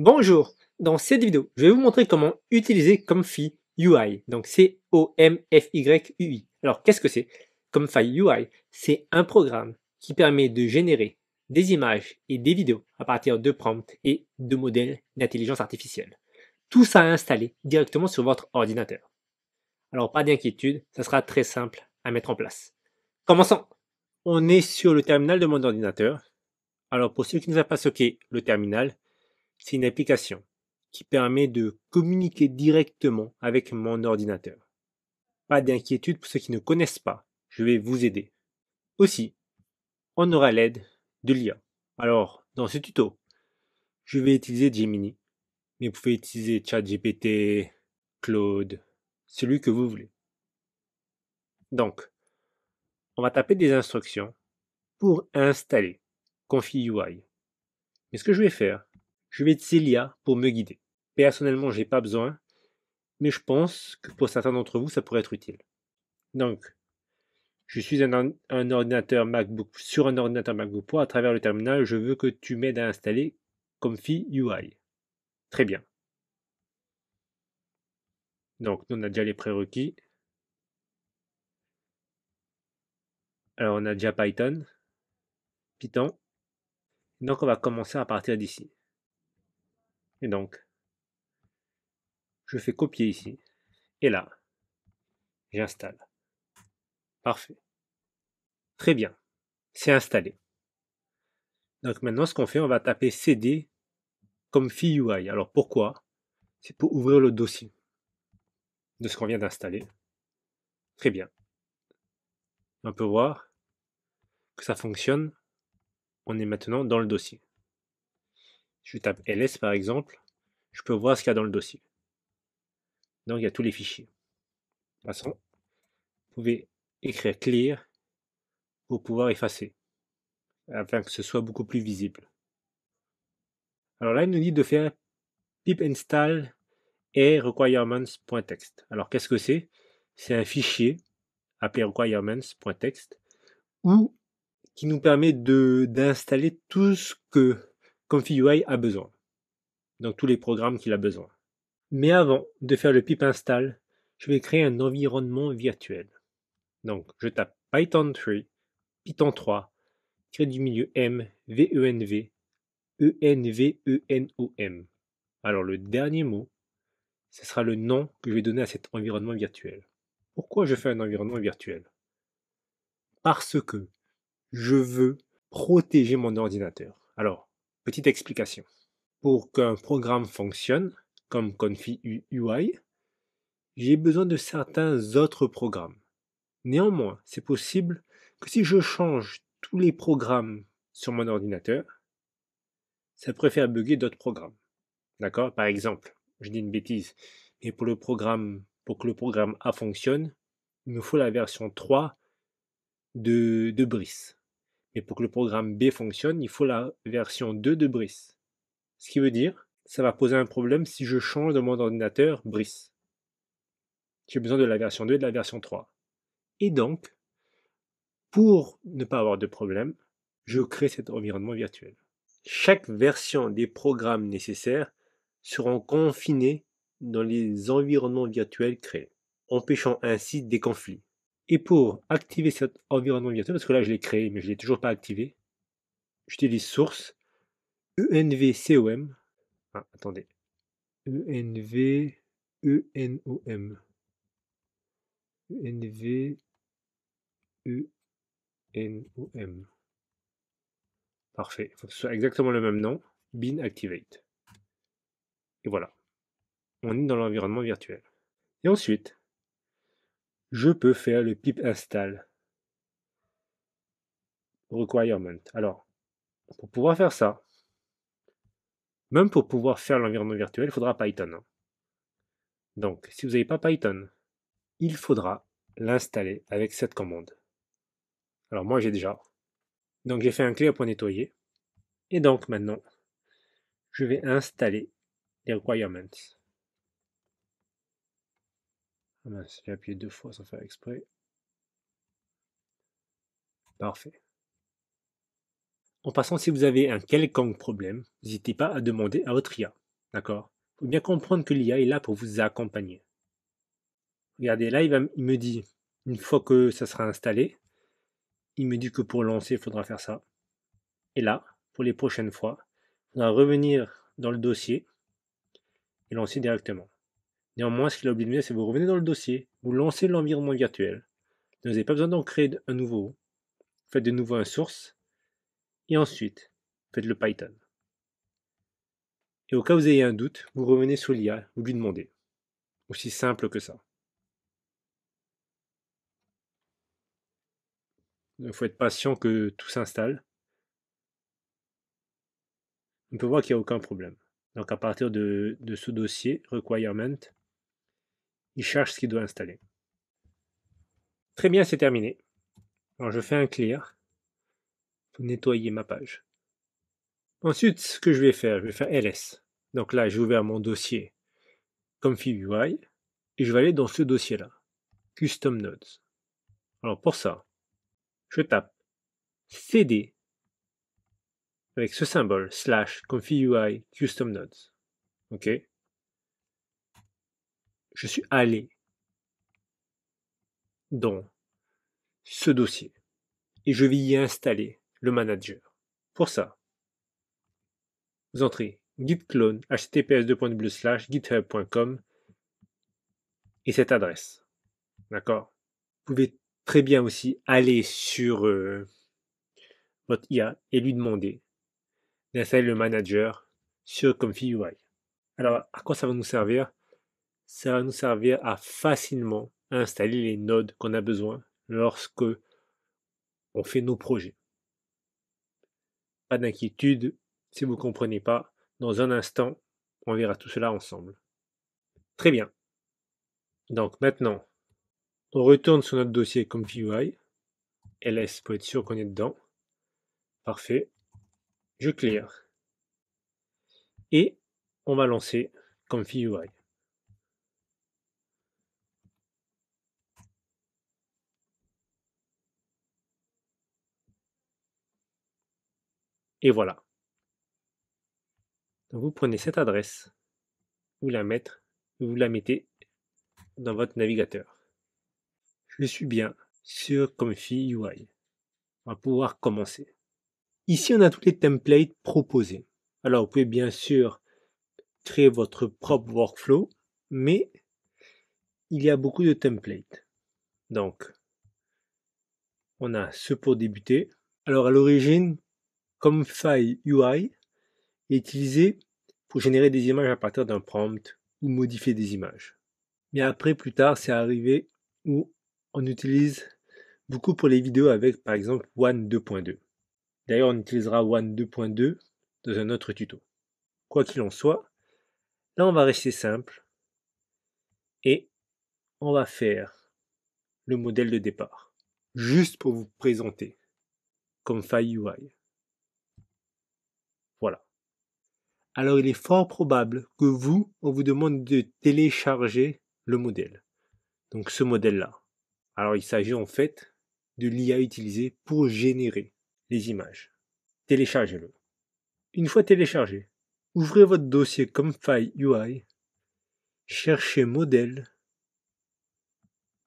Bonjour, dans cette vidéo, je vais vous montrer comment utiliser Comfy UI, donc C-O-M-F-Y-U-I. Alors qu'est-ce que c'est Comfy UI, c'est un programme qui permet de générer des images et des vidéos à partir de prompts et de modèles d'intelligence artificielle. Tout ça à installé directement sur votre ordinateur. Alors pas d'inquiétude, ça sera très simple à mettre en place. Commençons On est sur le terminal de mon ordinateur. Alors pour ceux qui ne savent pas ce qu'est le terminal, c'est une application qui permet de communiquer directement avec mon ordinateur. Pas d'inquiétude pour ceux qui ne connaissent pas, je vais vous aider. Aussi, on aura l'aide de l'IA. Alors, dans ce tuto, je vais utiliser Gemini, mais vous pouvez utiliser ChatGPT, Claude, celui que vous voulez. Donc, on va taper des instructions pour installer UI Mais ce que je vais faire, je vais de Célia pour me guider. Personnellement, j'ai pas besoin, mais je pense que pour certains d'entre vous, ça pourrait être utile. Donc, je suis un, ordinateur MacBook, sur un ordinateur MacBook Pro, à travers le terminal, je veux que tu m'aides à installer Comfy UI. Très bien. Donc, on a déjà les prérequis. Alors, on a déjà Python, Python. Donc, on va commencer à partir d'ici. Et donc, je fais copier ici. Et là, j'installe. Parfait. Très bien. C'est installé. Donc maintenant, ce qu'on fait, on va taper cd comme FIUI. Alors pourquoi C'est pour ouvrir le dossier de ce qu'on vient d'installer. Très bien. On peut voir que ça fonctionne. On est maintenant dans le dossier je tape ls par exemple, je peux voir ce qu'il y a dans le dossier. Donc il y a tous les fichiers. Passons. Vous pouvez écrire clear pour pouvoir effacer, afin que ce soit beaucoup plus visible. Alors là, il nous dit de faire pip install et requirements.txt. Alors qu'est-ce que c'est C'est un fichier appelé requirements.txt qui nous permet d'installer tout ce que ConfigUI a besoin. Donc tous les programmes qu'il a besoin. Mais avant de faire le pip install, je vais créer un environnement virtuel. Donc je tape Python 3, Python 3, crée du milieu M, v e v e e n n o m. Alors le dernier mot, ce sera le nom que je vais donner à cet environnement virtuel. Pourquoi je fais un environnement virtuel Parce que je veux protéger mon ordinateur. Alors, Petite explication. Pour qu'un programme fonctionne, comme Confi UI, j'ai besoin de certains autres programmes. Néanmoins, c'est possible que si je change tous les programmes sur mon ordinateur, ça préfère bugger d'autres programmes. D'accord Par exemple, je dis une bêtise, mais pour le programme, pour que le programme A fonctionne, il me faut la version 3 de, de Brice. Mais pour que le programme B fonctionne, il faut la version 2 de Brice. Ce qui veut dire, ça va poser un problème si je change de mon ordinateur Brice. J'ai besoin de la version 2 et de la version 3. Et donc, pour ne pas avoir de problème, je crée cet environnement virtuel. Chaque version des programmes nécessaires seront confinés dans les environnements virtuels créés, empêchant ainsi des conflits. Et pour activer cet environnement virtuel, parce que là je l'ai créé, mais je ne l'ai toujours pas activé, j'utilise source envcom. Ah, attendez. env enom. E e Parfait. Il faut que ce soit exactement le même nom. bin activate. Et voilà. On est dans l'environnement virtuel. Et ensuite, je peux faire le pip install requirement. Alors, pour pouvoir faire ça, même pour pouvoir faire l'environnement virtuel, il faudra Python. Hein. Donc, si vous n'avez pas Python, il faudra l'installer avec cette commande. Alors moi j'ai déjà. Donc j'ai fait un clear point nettoyer. Et donc maintenant, je vais installer les requirements. Je ah j'ai deux fois sans faire exprès. Parfait. En passant, si vous avez un quelconque problème, n'hésitez pas à demander à votre IA. D'accord Il faut bien comprendre que l'IA est là pour vous accompagner. Regardez, là, il, il me dit, une fois que ça sera installé, il me dit que pour lancer, il faudra faire ça. Et là, pour les prochaines fois, il faudra revenir dans le dossier et lancer directement. Néanmoins, ce qu'il a oublié de dire, c'est vous revenez dans le dossier, vous lancez l'environnement virtuel. Vous n'avez pas besoin d'en créer un nouveau. Faites de nouveau un source. Et ensuite, faites le Python. Et au cas où vous ayez un doute, vous revenez sur l'IA, vous lui demandez. Aussi simple que ça. Il faut être patient que tout s'installe. On peut voir qu'il n'y a aucun problème. Donc à partir de, de ce dossier, requirement, il cherche ce qu'il doit installer. Très bien, c'est terminé. Alors je fais un clear pour nettoyer ma page. Ensuite, ce que je vais faire, je vais faire ls. Donc là, j'ai ouvert mon dossier config UI et je vais aller dans ce dossier-là, custom nodes. Alors pour ça, je tape cd avec ce symbole slash config UI custom nodes. OK je suis allé dans ce dossier et je vais y installer le manager. Pour ça, vous entrez git clone https github.com et cette adresse. D'accord Vous pouvez très bien aussi aller sur euh, votre IA et lui demander d'installer le manager sur UI. Alors, à quoi ça va nous servir ça va nous servir à facilement installer les nodes qu'on a besoin lorsque on fait nos projets. Pas d'inquiétude, si vous ne comprenez pas, dans un instant, on verra tout cela ensemble. Très bien. Donc maintenant, on retourne sur notre dossier comme LS pour être sûr qu'on est dedans. Parfait. Je clear. Et on va lancer config.ui. Et voilà. vous prenez cette adresse, vous la mettez, vous la mettez dans votre navigateur. Je suis bien sur Comfy UI. On va pouvoir commencer. Ici, on a tous les templates proposés. Alors, vous pouvez bien sûr créer votre propre workflow, mais il y a beaucoup de templates. Donc, on a ceux pour débuter. Alors, à l'origine, comme UI est utilisé pour générer des images à partir d'un prompt ou modifier des images. Mais après, plus tard, c'est arrivé où on utilise beaucoup pour les vidéos avec, par exemple, One 2.2. D'ailleurs, on utilisera One 2.2 dans un autre tuto. Quoi qu'il en soit, là, on va rester simple et on va faire le modèle de départ, juste pour vous présenter comme UI. alors il est fort probable que vous, on vous demande de télécharger le modèle. Donc ce modèle-là. Alors il s'agit en fait de l'IA utilisée pour générer les images. Téléchargez-le. Une fois téléchargé, ouvrez votre dossier comme file UI, cherchez modèle,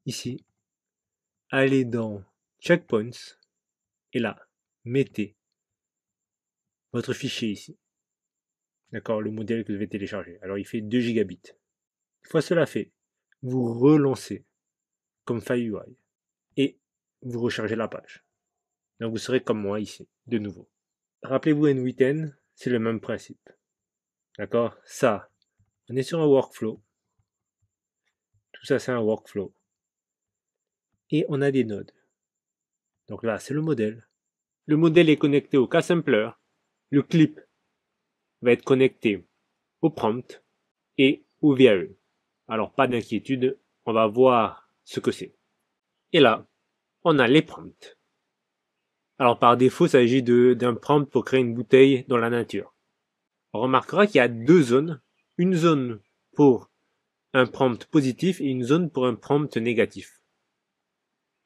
ici, allez dans checkpoints, et là, mettez votre fichier ici. D'accord, le modèle que vous vais télécharger. Alors il fait 2 gigabits. Une fois cela fait, vous relancez comme FireUI et vous rechargez la page. Donc vous serez comme moi ici, de nouveau. Rappelez-vous N8N, c'est le même principe. D'accord Ça, on est sur un workflow. Tout ça, c'est un workflow. Et on a des nodes. Donc là, c'est le modèle. Le modèle est connecté au cas sampler. Le clip va être connecté au prompt et au VAE. Alors pas d'inquiétude, on va voir ce que c'est. Et là, on a les prompts. Alors par défaut, il s'agit d'un prompt pour créer une bouteille dans la nature. On remarquera qu'il y a deux zones. Une zone pour un prompt positif et une zone pour un prompt négatif.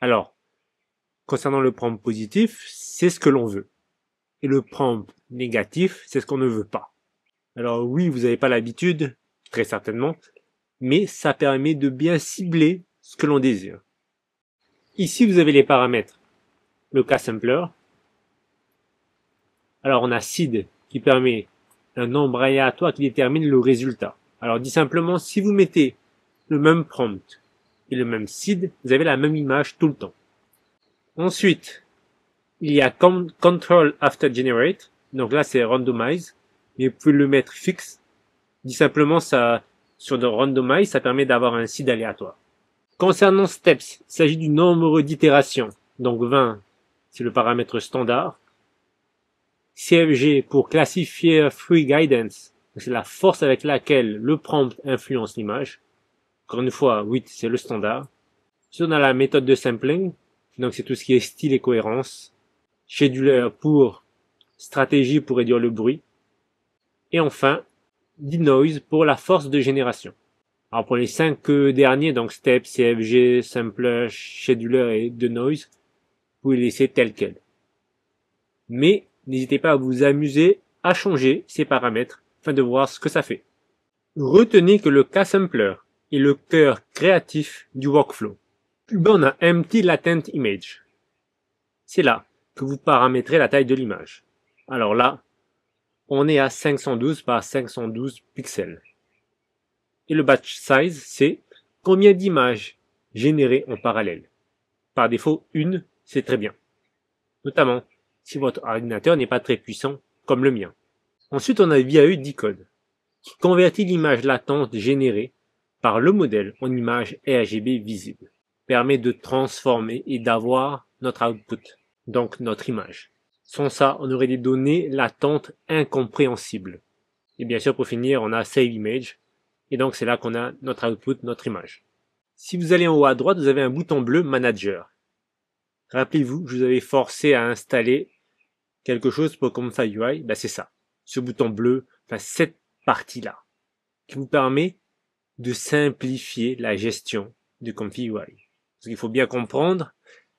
Alors, concernant le prompt positif, c'est ce que l'on veut et le prompt négatif, c'est ce qu'on ne veut pas. Alors oui, vous n'avez pas l'habitude, très certainement, mais ça permet de bien cibler ce que l'on désire. Ici, vous avez les paramètres. Le cas simpler. Alors on a seed qui permet un nombre aléatoire qui détermine le résultat. Alors dit simplement, si vous mettez le même prompt et le même seed, vous avez la même image tout le temps. Ensuite, il y a Control After Generate. Donc là, c'est Randomize. Mais vous pouvez le mettre fixe. Dit simplement, ça, sur de Randomize, ça permet d'avoir un seed aléatoire. Concernant Steps, il s'agit du nombre d'itérations. Donc 20, c'est le paramètre standard. CFG pour classifier Free Guidance, c'est la force avec laquelle le prompt influence l'image. Encore une fois, 8, c'est le standard. sur on a la méthode de sampling, donc c'est tout ce qui est style et cohérence. Scheduler pour stratégie pour réduire le bruit. Et enfin, Denoise noise pour la force de génération. Alors pour les cinq euh, derniers, donc Step, CFG, Sampler, Scheduler et Denoise, noise vous les laisser tels quels. Mais n'hésitez pas à vous amuser à changer ces paramètres afin de voir ce que ça fait. Retenez que le cas Sampler est le cœur créatif du workflow. on a empty latent image. C'est là que vous paramétrez la taille de l'image. Alors là, on est à 512 par 512 pixels. Et le batch size, c'est combien d'images générées en parallèle. Par défaut, une, c'est très bien. Notamment, si votre ordinateur n'est pas très puissant, comme le mien. Ensuite, on a VAE Decode, qui convertit l'image latente générée par le modèle en image RGB visible. Permet de transformer et d'avoir notre output donc notre image. Sans ça, on aurait des données latentes incompréhensibles. Et bien sûr, pour finir, on a Save Image, et donc c'est là qu'on a notre output, notre image. Si vous allez en haut à droite, vous avez un bouton bleu Manager. Rappelez-vous je vous avais forcé à installer quelque chose pour ça, UI, ben c'est ça. Ce bouton bleu, enfin cette partie-là, qui vous permet de simplifier la gestion du Config UI. Parce qu'il faut bien comprendre,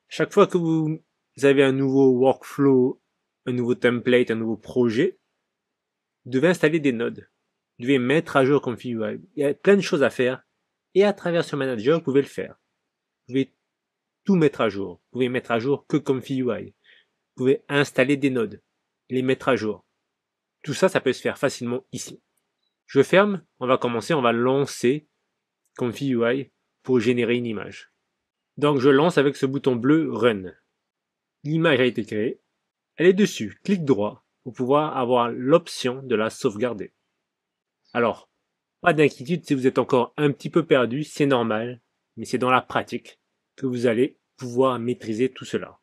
chaque fois que vous vous avez un nouveau workflow, un nouveau template, un nouveau projet, vous devez installer des nodes. Vous devez mettre à jour UI. Il y a plein de choses à faire. Et à travers ce manager, vous pouvez le faire. Vous pouvez tout mettre à jour. Vous pouvez mettre à jour que UI. Vous pouvez installer des nodes, les mettre à jour. Tout ça, ça peut se faire facilement ici. Je ferme, on va commencer, on va lancer UI pour générer une image. Donc je lance avec ce bouton bleu Run l'image a été créée. Elle est dessus. Clic droit pour pouvoir avoir l'option de la sauvegarder. Alors, pas d'inquiétude si vous êtes encore un petit peu perdu, c'est normal, mais c'est dans la pratique que vous allez pouvoir maîtriser tout cela.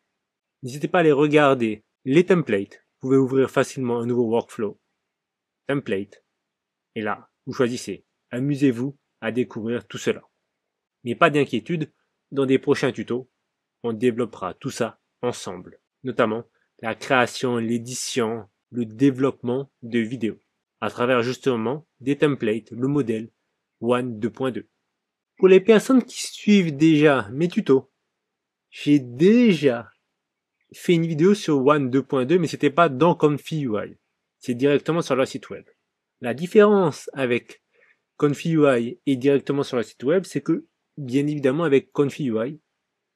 N'hésitez pas à aller regarder. Les templates, vous pouvez ouvrir facilement un nouveau workflow. Template. Et là, vous choisissez. Amusez-vous à découvrir tout cela. Mais pas d'inquiétude, dans des prochains tutos, on développera tout ça ensemble, notamment la création, l'édition, le développement de vidéos, à travers justement des templates, le modèle One 2.2. Pour les personnes qui suivent déjà mes tutos, j'ai déjà fait une vidéo sur One 2.2, mais ce n'était pas dans UI, C'est directement sur leur site web. La différence avec UI et directement sur leur site web, c'est que, bien évidemment, avec UI,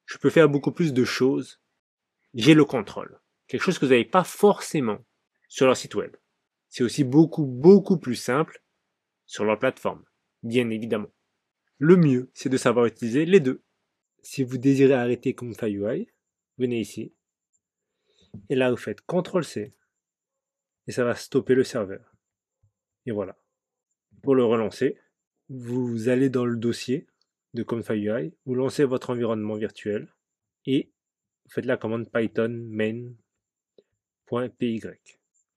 je peux faire beaucoup plus de choses j'ai le contrôle. Quelque chose que vous n'avez pas forcément sur leur site web. C'est aussi beaucoup, beaucoup plus simple sur leur plateforme, bien évidemment. Le mieux, c'est de savoir utiliser les deux. Si vous désirez arrêter ComfyUI, venez ici. Et là, vous faites CTRL-C. Et ça va stopper le serveur. Et voilà. Pour le relancer, vous allez dans le dossier de ConfiUI. vous lancez votre environnement virtuel et faites la commande python main.py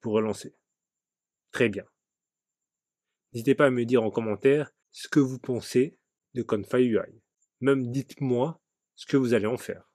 pour relancer. Très bien. N'hésitez pas à me dire en commentaire ce que vous pensez de Confy Même dites-moi ce que vous allez en faire.